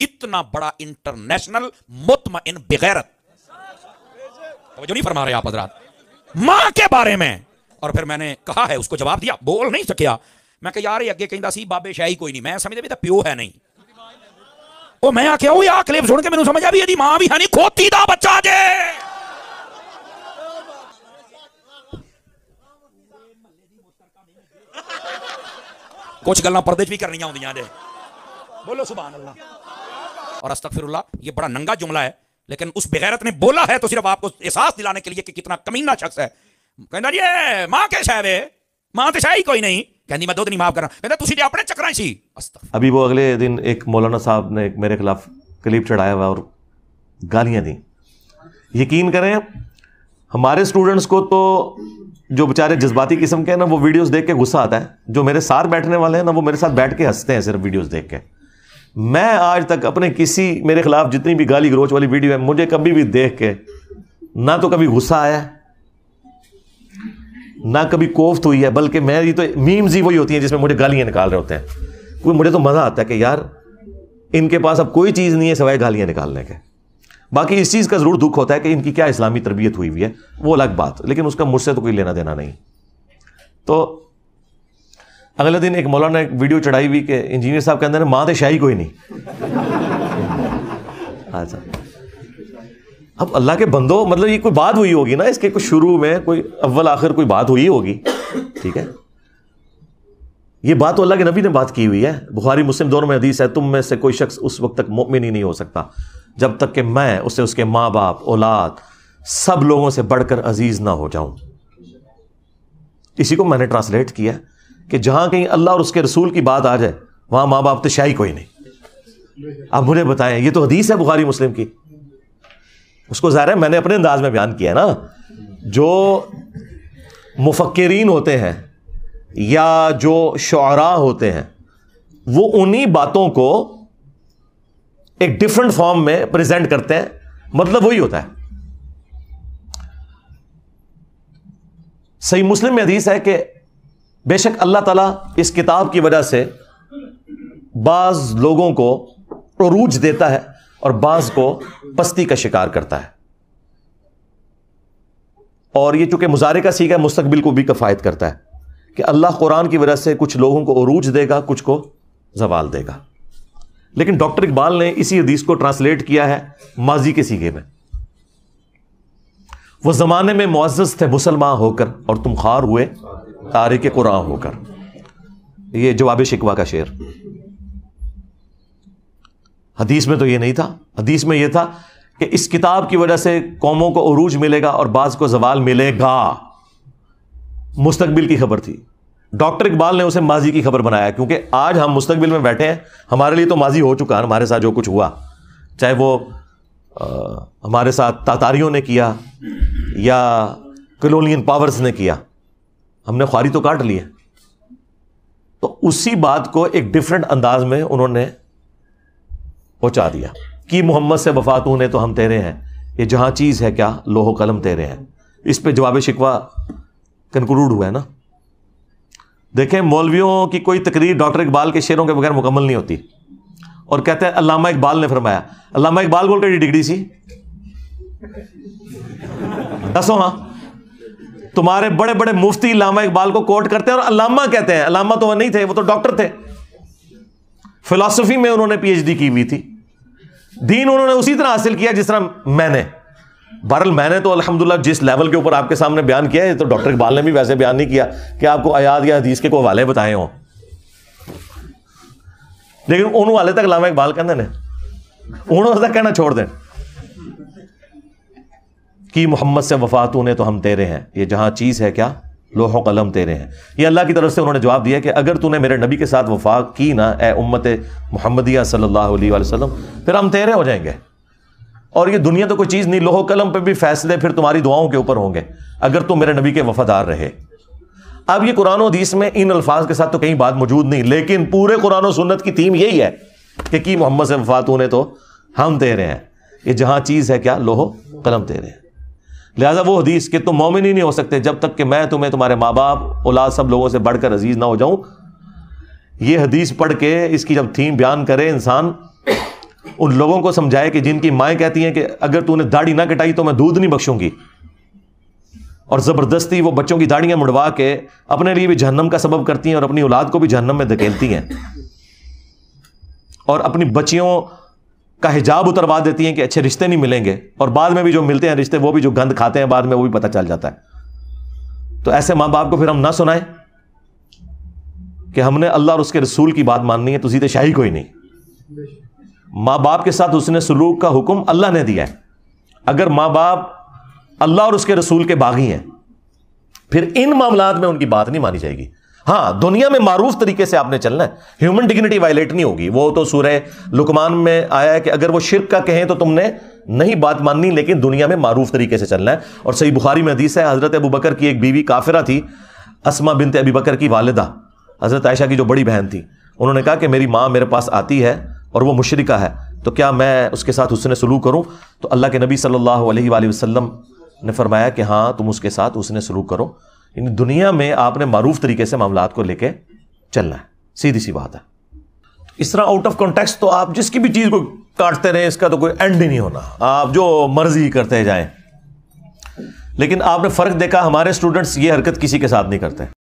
इतना बड़ा इंटरनेशनल मुतमिन बगैरत तो नहीं फरमा रहे आप हजरात मां के बारे में और फिर मैंने कहा है उसको जवाब दिया बोल नहीं सकिया मैं कह यार अगे कहता सी बाबे शाही कोई नहीं मैं समझ भी तो प्यो है नहीं ਉਹ मैं ਆਖਿਆ ਉਹ ਆ ਕਲਿਪ सुन के मैंने समझ ਆ ਵੀ ਇਹਦੀ ਮਾਂ ਵੀ ਹੈ ਨਹੀਂ ਖੋਤੀ ਦਾ ਬੱਚਾ ਜੇ ਕੁਝ ਗੱਲਾਂ ਪਰਦੇ 'ਚ ਵੀ ਕਰਨੀਆਂ ਆਉਂਦੀਆਂ ਜੇ ਬੋਲੋ ਸੁਭਾਨ और अस्तफिरल्ला ये बड़ा नंगा जुमला है लेकिन उस बगैरत ने बोला है तो सिर्फ आपको एहसास दिलाने के लिए कि कितना कमीना शख्स है कहना जी माँ के शायद माँ तो शायद कोई नहीं कहती मैं दो नहीं माफ करा कहना तुम अपने चक्कर सी अभी वो अगले दिन एक मौलाना साहब ने मेरे खिलाफ क्लिप चढ़ाया हुआ और गालियां दी यकीन करें हमारे स्टूडेंट्स को तो जो बेचारे जज्बाती किस्म के हैं ना वो वीडियोस देख के गुस्सा आता है जो मेरे साथ बैठने वाले हैं ना वो मेरे साथ बैठ के हंसते हैं सिर्फ वीडियोस देख के मैं आज तक अपने किसी मेरे खिलाफ जितनी भी गाली गलोच वाली वीडियो है मुझे कभी भी देख के ना तो कभी गुस्सा आया ना कभी कोफ्त हुई है बल्कि मेरी तो मीम्स ही वही होती हैं जिसमें मुझे गालियां निकाल रहे होते हैं क्योंकि मुझे तो मज़ा आता है कि यार इनके पास अब कोई चीज़ नहीं है सिवाय गालियां निकालने के बाकी इस चीज़ का ज़रूर दुख होता है कि इनकी क्या इस्लामी तरबियत हुई हुई है वो अलग बात लेकिन उसका मुझसे तो कोई लेना देना नहीं तो अगले दिन एक मौलाना एक वीडियो चढ़ाई हुई कि इंजीनियर साहब कहते हैं माँ तो शाही कोई नहीं अच्छा अब अल्लाह के बंदो मतलब ये कोई बात हुई होगी ना इसके कुछ शुरू में कोई अव्वल आखिर कोई बात हुई होगी ठीक है ये बात तो अल्लाह के नबी ने बात की हुई है बुखारी मुस्लिम दोनों में हदीस है तुम में से कोई शख्स उस वक्त तक मोमिन ही नहीं हो सकता जब तक कि मैं उसे उसके माँ बाप औलाद सब लोगों से बढ़कर अजीज ना हो जाऊं इसी को मैंने ट्रांसलेट किया है कि जहाँ कहीं अल्लाह और उसके रसूल की बात आ जाए वहां मां बाप तो शाही कोई नहीं आप मुझे बताएं ये तो हदीस है बुखारी मुस्लिम की उसको ज़ाहिर है मैंने अपने अंदाज में बयान किया है ना जो मुफक्रीन होते हैं या जो शरा होते हैं वो उन्हीं बातों को एक डिफरेंट फॉर्म में प्रेजेंट करते हैं मतलब वही होता है सही मुस्लिम में हदीस है कि बेशक अल्लाह ताला इस किताब की वजह से बाज़ लोगों को रूज देता है और बाज़ को पस्ती का शिकार करता है और ये चूंकि मुजारे का सीखा है मुस्तबिल को भी कफायत करता है कि अल्लाह कुरान की वजह से कुछ लोगों को अरूज देगा कुछ को जवाल देगा लेकिन डॉक्टर इकबाल ने इसी हदीस को ट्रांसलेट किया है माजी के सीखे में वो ज़माने में मुआज़ थे मुसलमान होकर और तुम खार हुए तारिक कुरान होकर ये जवाब शिकवा का शेर हदीस में तो ये नहीं था हदीस में ये था कि इस किताब की वजह से कौमों को अरूज मिलेगा और बाज को जवाल मिलेगा मुस्तबिल की खबर थी डॉक्टर इकबाल ने उसे माजी की खबर बनाया क्योंकि आज हम मुस्तबिल में बैठे हैं हमारे लिए तो माजी हो चुका है हमारे साथ जो कुछ हुआ चाहे वो आ, हमारे साथ तातारियों ने किया या कलोनियन पावर्स ने किया हमने ख्वारी तो काट ली है तो उसी बात को एक डिफरेंट अंदाज में उन्होंने पहुंचा दिया कि मोहम्मद से वफातू ने तो हम तेरे हैं ये जहां चीज़ है क्या लोहो कलम तेरे हैं इस पे जवाब शिकवा कंक्लूड हुआ है ना देखें मौलवियों की कोई तकरीर डॉक्टर इकबाल के शेरों के बगैर मुकम्मल नहीं होती और कहते हैं अलामा इकबाल ने फरमाया अलामा इकबाल बोल कर डिग्री सी दसो हाँ तुम्हारे बड़े बड़े मुफ्ती लामा इकबाल को कोट करते हैं और अलामा कहते हैं अलामा तो वह नहीं थे वो तो डॉक्टर थे फिलॉसफी में उन्होंने पीएचडी की हुई थी दीन उन्होंने उसी तरह हासिल किया जिस तरह मैंने बहरल मैंने तो अलहमदुल्ला जिस लेवल के ऊपर आपके सामने बयान किया है तो डॉक्टर इकबाल ने भी वैसे बयान नहीं किया कि आपको आयात या हदीस के को वाले बताए हो लेकिन उन वाले तक लामा इकबाल कहने हैं उन्होंने तो कहना छोड़ दें ही मोहम्मद से वफात ने तो हम तेरे हैं ये जहां चीज़ है क्या लोह कलम तेरे हैं ये अल्लाह की तरफ से उन्होंने जवाब दिया कि अगर तूने मेरे नबी के साथ वफा की ना ए उम्मत मोहम्मदिया सल्लल्लाहु अलैहि वसल्लम फिर हम तेरे हो जाएंगे और ये दुनिया तो कोई चीज़ नहीं लोह कलम पे भी फैसले फिर तुम्हारी दुआओं के ऊपर होंगे अगर तुम मेरे नबी के वफादार रहे अब ये कुरान हदीस में इन अल्फाज के साथ तो कहीं बात मौजूद नहीं लेकिन पूरे कुरान सुन्नत की थीम यही है कि की मोहम्मद से वफात ने तो हम तेरे हैं ये जहाँ चीज़ है क्या लोहो कलम तेरे हैं लिहाजा वो हदीस कि तुम मोमिन ही नहीं हो सकते जब तक कि मैं तुम्हें तुम्हारे माँ बाप औलाद सब लोगों से बढ़कर अजीज ना हो जाऊं ये हदीस पढ़ के इसकी जब थीम बयान करे इंसान उन लोगों को समझाए कि जिनकी माएँ कहती हैं कि अगर तूने दाढ़ी ना कटाई तो मैं दूध नहीं बख्शूंगी और ज़बरदस्ती वो बच्चों की दाढ़ियाँ मुड़वा के अपने लिए भी जहन्नम का सबब करती हैं और अपनी औलाद को भी जहन्नम में धकेलती हैं और अपनी बच्चियों का हिजाब उतरवा देती हैं कि अच्छे रिश्ते नहीं मिलेंगे और बाद में भी जो मिलते हैं रिश्ते वो भी जो गंद खाते हैं बाद में वो भी पता चल जाता है तो ऐसे माँ बाप को फिर हम ना सुनाएं कि हमने अल्लाह और उसके रसूल की बात माननी है तो सीधे शाही कोई नहीं माँ बाप के साथ उसने सलूक का हुक्म अल्लाह ने दिया है अगर माँ बाप अल्लाह और उसके रसूल के बागी हैं फिर इन मामलात में उनकी बात नहीं मानी जाएगी हाँ दुनिया में मारूफ तरीके से आपने चलना है ह्यूमन डिग्निटी वायलेट नहीं होगी वो तो सूर्य लुकमान में आया है कि अगर वो शिरक का कहें तो तुमने नहीं बात माननी लेकिन दुनिया में मारूफ तरीके से चलना है और सही बुखारी में हदीस है हज़रत अबू बकर की एक बीवी काफिरा थी असमा बिनत अबी बकर की वालदा हज़रत आयशा की जो बड़ी बहन थी उन्होंने कहा कि मेरी माँ मेरे पास आती है और वो मुशरिका है तो क्या मैं उसके साथ उसने सलूक करूँ तो अल्लाह के नबी सल्ला वसलम ने फरमाया कि हाँ तुम उसके साथ उसने सलूक करो यानी दुनिया में आपने मरूफ तरीके से मामला को लेके चलना है सीधी सी बात है इस तरह आउट ऑफ कॉन्टेक्स तो आप जिसकी भी चीज़ को काटते रहे इसका तो कोई एंड ही नहीं होना आप जो मर्जी करते जाए लेकिन आपने फ़र्क देखा हमारे स्टूडेंट्स ये हरकत किसी के साथ नहीं करते